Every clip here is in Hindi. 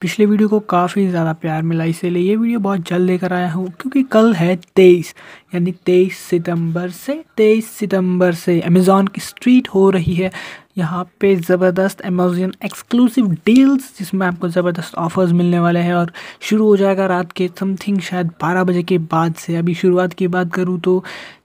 पिछले वीडियो को काफ़ी ज़्यादा प्यार मिला इसीलिए ये वीडियो बहुत जल्द लेकर आया हूँ क्योंकि कल है तेईस यानी तेईस सितंबर से तेईस सितंबर से अमेज़ॉन की स्ट्रीट हो रही है यहाँ पे ज़बरदस्त अमेजन एक्सक्लूसिव डील्स जिसमें आपको ज़बरदस्त ऑफर्स मिलने वाले हैं और शुरू हो जाएगा रात के समथिंग शायद 12 बजे के बाद से अभी शुरुआत की बात करूँ तो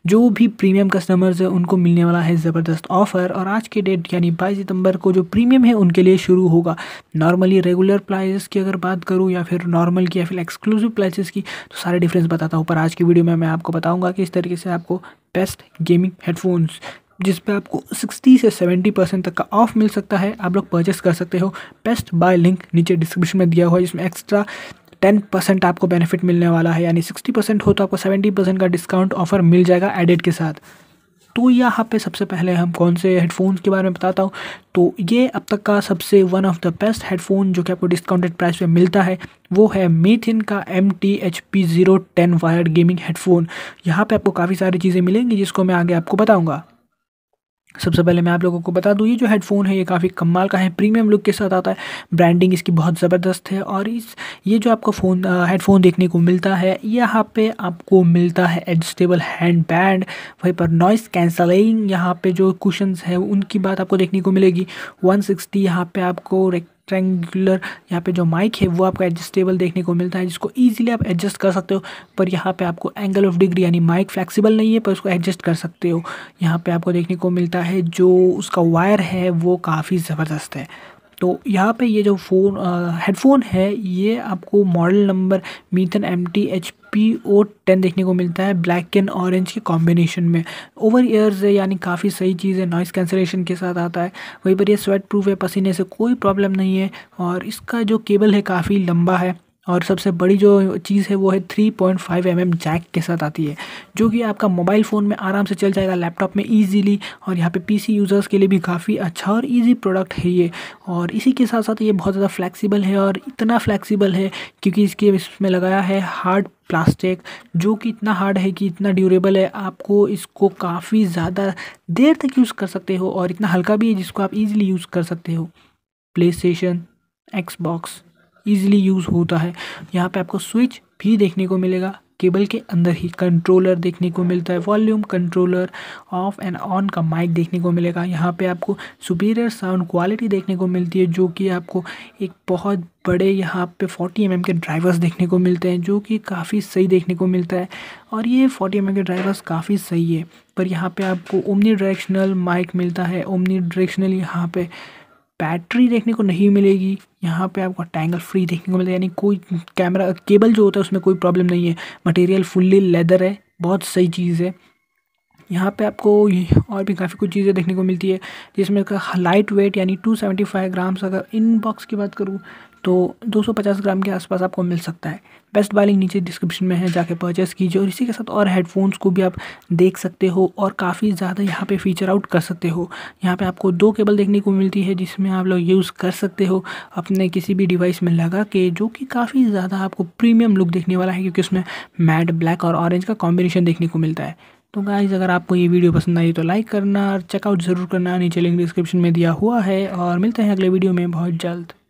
जो भी प्रीमियम कस्टमर्स हैं उनको मिलने वाला है ज़बरदस्त ऑफ़र और आज के डेट यानी बाईस सितंबर को जो प्रीमियम है उनके लिए शुरू होगा नॉर्मली रेगुलर प्राइजेस की अगर बात करूँ या फिर नॉर्मल की या फिर एक्सक्लूसिव प्राइजेस की तो सारे डिफरेंस बताता हूँ पर आज की वीडियो में मैं आपको बताऊँगा कि इस तरीके से आपको बेस्ट गेमिंग हेडफोन्स जिस पे आपको 60 से 70 परसेंट तक का ऑफ मिल सकता है आप लोग परचेस कर सकते हो बेस्ट बाय लिंक नीचे डिस्क्रिप्शन में दिया हुआ है जिसमें एक्स्ट्रा टेन परसेंट आपको बेनिफिट मिलने वाला है यानी सिक्सटी परसेंट हो तो आपको सेवेंटी परसेंट का डिस्काउंट ऑफर मिल जाएगा एडिट के साथ तो यहाँ पे सबसे पहले हम कौन से हेडफोन्स के बारे में बताता हूँ तो ये अब तक का सबसे one of the best headphone जो कि आपको डिस्काउंटेड प्राइस पे मिलता है वो है मीथिन का M T H P zero ten wired gaming headphone यहाँ पे आपको काफ़ी सारी चीज़ें मिलेंगी जिसको मैं आगे आपको बताऊँगा सबसे पहले मैं आप लोगों को बता दूँ ये जो हेडफोन है ये काफ़ी कमाल का है प्रीमियम लुक के साथ आता है ब्रांडिंग इसकी बहुत ज़बरदस्त है और इस ये जो आपको फ़ोन हेडफोन देखने को मिलता है यहाँ पे आपको मिलता है एडजस्टेबल हैंड बैंड वहीं पर नॉइस कैंसलिंग यहाँ पे जो कुशंस है उनकी बात आपको देखने को मिलेगी वन सिक्सटी यहाँ पर आपको रेक ट्रैंगुलर यहाँ पे जो माइक है वो आपको एडजस्टेबल देखने को मिलता है जिसको इजीली आप एडजस्ट कर सकते हो पर यहाँ पे आपको एंगल ऑफ डिग्री यानी माइक फ्लेक्सिबल नहीं है पर उसको एडजस्ट कर सकते हो यहाँ पे आपको देखने को मिलता है जो उसका वायर है वो काफ़ी ज़बरदस्त है तो यहाँ पे ये जो फ़ोन हेडफोन है ये आपको model number Meetion M T H P O ten देखने को मिलता है ब्लैक एंड ऑरेंज के कॉम्बिनेशन में ओवर ईयर्स है यानी काफ़ी सही चीज़ है नॉइस कैंसलेशन के साथ आता है वहीं पर ये स्वेट प्रूफ है पसीने से कोई प्रॉब्लम नहीं है और इसका जो केबल है काफ़ी लंबा है और सबसे बड़ी जो चीज़ है वो है three point five M jack के साथ आती है जो कि आपका मोबाइल फ़ोन में आराम से चल जाएगा लैपटॉप में ईज़िली और यहाँ पे पीसी यूज़र्स के लिए भी काफ़ी अच्छा और इजी प्रोडक्ट है ये और इसी के साथ साथ ये बहुत ज़्यादा फ्लैक्सीबल है और इतना फ्लैक्सीबल है क्योंकि इसके इसमें लगाया है हार्ड प्लास्टिक जो कि इतना हार्ड है कि इतना ड्यूरेबल है आपको इसको काफ़ी ज़्यादा देर तक यूज़ कर सकते हो और इतना हल्का भी है जिसको आप ईजिली यूज़ कर सकते हो PlayStation Xbox easily use होता है यहाँ पर आपको स्विच भी देखने को मिलेगा केबल के अंदर ही कंट्रोलर देखने को मिलता है volume controller off and on का माइक देखने को मिलेगा यहाँ पे आपको सुपीरियर साउंड क्वालिटी देखने को मिलती है जो कि आपको एक बहुत बड़े यहाँ पे 40 एम mm के ड्राइवर्स देखने को मिलते हैं जो कि काफ़ी सही देखने को मिलता है और ये 40 एम mm के ड्राइवर्स काफ़ी सही है पर यहाँ पर आपको ओमनी डायरेक्शनल माइक मिलता है ओमनी डायरेक्शनल यहाँ पर बैटरी देखने को नहीं मिलेगी यहाँ पे आपको टैंगल फ्री देखने को मिलेगा यानी कोई कैमरा केबल जो होता है उसमें कोई प्रॉब्लम नहीं है मटेरियल फुल्ली लेदर है बहुत सही चीज़ है यहाँ पे आपको और भी काफ़ी कुछ चीज़ें देखने को मिलती है जिसमें का लाइट वेट यानी 275 ग्राम्स अगर इन बॉक्स की बात करूँ तो 250 ग्राम के आसपास आपको मिल सकता है बेस्ट बाय लिंक नीचे डिस्क्रिप्शन में है जाके परचेस कीजिए और इसी के साथ और हेडफोन्स को भी आप देख सकते हो और काफ़ी ज़्यादा यहाँ पे फीचर आउट कर सकते हो यहाँ पे आपको दो केबल देखने को मिलती है जिसमें आप लोग यूज़ कर सकते हो अपने किसी भी डिवाइस में लगा के जो कि काफ़ी ज़्यादा आपको प्रीमियम लुक देखने वाला है क्योंकि उसमें मैड ब्लैक और ऑरेंज का कॉम्बिनेशन देखने को मिलता है तो गाइज अगर आपको ये वीडियो पसंद आई तो लाइक करना और चेकआउट ज़रूर करना नीचे लिंक डिस्क्रिप्शन में दिया हुआ है और मिलते हैं अगले वीडियो में बहुत जल्द